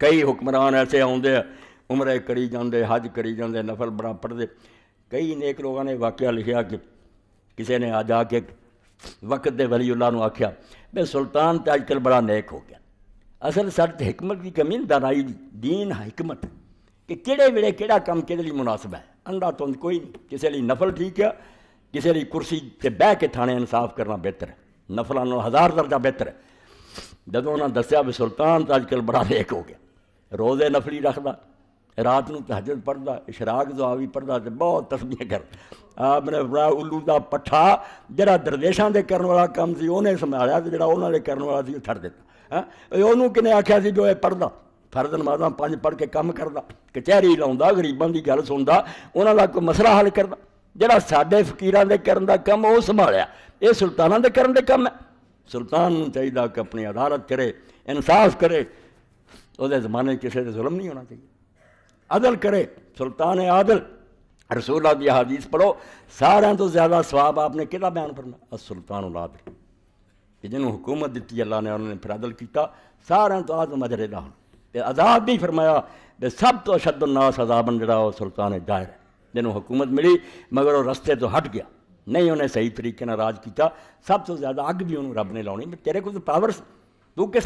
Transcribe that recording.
ਕਈ ਹੁਕਮਰਾਨ ਐਸੇ ਆਉਂਦੇ ਆ ਉਮਰੇ ਕਰੀ ਜਾਂਦੇ ਹਜ ਕਰੀ ਜਾਂਦੇ ਨਫਲ ਬੜਾ ਪੜਦੇ ਕਈ ਨੇਕ ਲੋਕਾਂ ਨੇ ਵਾਕਿਆ ਲਿਖਿਆ ਕਿ ਕਿਸੇ ਨੇ ਆ ਜਾ ਕੇ ਵਕਤ ਦੇ ਵਲੀਉੱਲਾ ਨੂੰ ਆਖਿਆ ਬੇ ਸੁਲਤਾਨ ਤੇ ਅੱਜਕੱਲ ਬੜਾ ਨੇਕ ਹੋ ਗਿਆ ਅਸਲ ਸਾਡੇ ਤੇ ਹਕਮਤ ਦੀ ਕਮੀ ਨਹੀਂ ਦਰਾਈ ਦੀ دین ਹਕਮਤ ਕਿ ਕਿਹੜੇ ਵੇਲੇ ਕਿਹੜਾ ਕੰਮ ਕਿਹਦੇ ਲਈ ਮناسب ਹੈ ਅੰਡਾ ਤੋਂ ਕੋਈ ਨਹੀਂ ਕਿਸੇ ਲਈ ਨਫਲ ਠੀਕ ਹੈ ਕਿਸੇ ਲਈ ਕੁਰਸੀ ਤੇ ਬਹਿ ਕੇ ਥਾਣੇ ਇਨਸਾਫ ਕਰਨਾ ਬਿਹਤਰ ਹੈ ਨਫਲਾਂ ਨਾਲ ਹਜ਼ਾਰ ਦਰਜਾ ਬਿਹਤਰ ਹੈ ਜਦੋਂ ਉਹਨਾਂ ਦੱਸਿਆ ਵੀ ਸੁਲਤਾਨ ਤਾਂ ਅੱਜਕੱਲ ਬੜਾ ਨੇਕ ਹੋ ਗਿਆ ਰੋਜ਼ੇ ਨਫਲੀ ਰੱਖਦਾ ਰਾਤ ਨੂੰ ਤਹਜਦ ਪੜਦਾ ਇਸ਼ਰਾਕ ਦੁਆ ਵੀ ਪੜਦਾ ਤੇ ਬਹੁਤ ਤਸਬੀਹ ਕਰ ਆ ਮੇਰਾ ਬੜਾ ਉਲੂ ਦਾ ਪੱਠਾ ਜਿਹੜਾ ਦਰਵੇਸ਼ਾਂ ਦੇ ਕਰਨ ਵਾਲਾ ਕੰਮ ਸੀ ਉਹਨੇ ਸੰਭਾਲਿਆ ਤੇ ਜਿਹੜਾ ਉਹਨਾਂ ਦੇ ਕਰਨ ਵਾਲਾ ਸੀ ਉਹ ਛੱਡ ਦਿੱਤਾ ਹਾਂ ਉਹਨੂੰ ਕਿਨੇ ਆਖਿਆ ਸੀ ਜੋ ਇਹ ਪੜਦਾ ਫਰਜ਼ ਨਮਾਜ਼ਾਂ ਪੰਜ ਪੜ ਕੇ ਕੰਮ ਕਰਦਾ ਕਚਹਿਰੀ ਲਾਉਂਦਾ ਗਰੀਬਾਂ ਦੀ ਗੱਲ ਸੁਣਦਾ ਉਹਨਾਂ ਦਾ ਕੋਈ ਮਸਲਾ ਹੱਲ ਕਰਦਾ ਜਿਹੜਾ ਸਾਡੇ ਫਕੀਰਾਂ ਦੇ ਕਰਨ ਦਾ ਕੰਮ ਉਹ ਸੰਭਾਲਿਆ ਇਹ ਸੁਲਤਾਨਾਂ ਦੇ ਕਰਨ ਦੇ ਕੰਮ ਹੈ ਸੁਲਤਾਨ ਨੂੰ ਚਾਹੀਦਾ ਕਿ ਆਪਣੀ ਅਦਾਲਤ ਕਰੇ ਇਨਸਾਫ ਕਰੇ तो ज़माने किसी से जुलम नहीं होना चाहिए अदल करे सुल्तान है आदल रसूल की हदीस पढ़ो सारे तो ज़्यादा स्वाब आपने कि बयान करना सुल्तान उलादल कि जिन्होंने हुकूमत दी अल्लाह ने उन्होंने फिर अदल किया सारे तो आदम अजरे दा आजाद अजाब भी फरमाया सब तो अशद उन्नास अजाबन जरा सुल्तान जाहिर है जिन्होंने हुकूमत मिली मगर वो रस्ते तो हट गया नहीं उन्हें सही तरीके राज किया सब तो ज़्यादा अग भी उन्होंने रब ने लाने तेरे को तो पावर तू किस